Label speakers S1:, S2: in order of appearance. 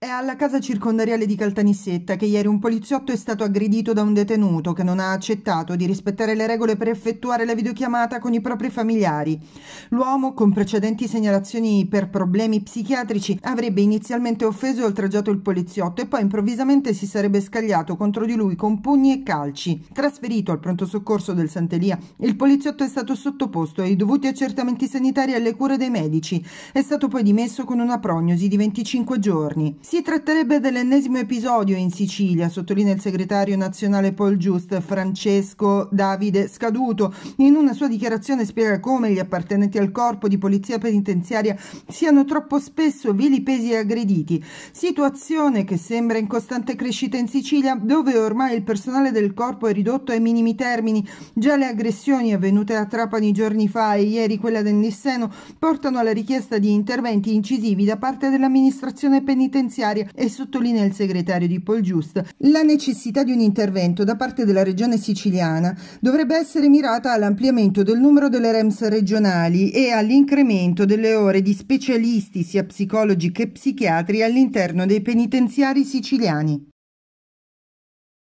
S1: È alla casa circondariale di Caltanissetta che ieri un poliziotto è stato aggredito da un detenuto che non ha accettato di rispettare le regole per effettuare la videochiamata con i propri familiari. L'uomo, con precedenti segnalazioni per problemi psichiatrici, avrebbe inizialmente offeso e oltraggiato il poliziotto e poi improvvisamente si sarebbe scagliato contro di lui con pugni e calci. Trasferito al pronto soccorso del Sant'Elia, il poliziotto è stato sottoposto ai dovuti accertamenti sanitari e alle cure dei medici. È stato poi dimesso con una prognosi di 25 giorni. Si tratterebbe dell'ennesimo episodio in Sicilia, sottolinea il segretario nazionale Paul Giust, Francesco Davide Scaduto. In una sua dichiarazione spiega come gli appartenenti al corpo di polizia penitenziaria siano troppo spesso vilipesi e aggrediti. Situazione che sembra in costante crescita in Sicilia, dove ormai il personale del corpo è ridotto ai minimi termini. Già le aggressioni avvenute a Trapani giorni fa e ieri quella del Nisseno portano alla richiesta di interventi incisivi da parte dell'amministrazione penitenziaria finanziaria e sottolinea il segretario di Polgiust la necessità di un intervento da parte della regione siciliana dovrebbe essere mirata all'ampliamento del numero delle REMS regionali e all'incremento delle ore di specialisti sia psicologi che psichiatri all'interno dei penitenziari siciliani.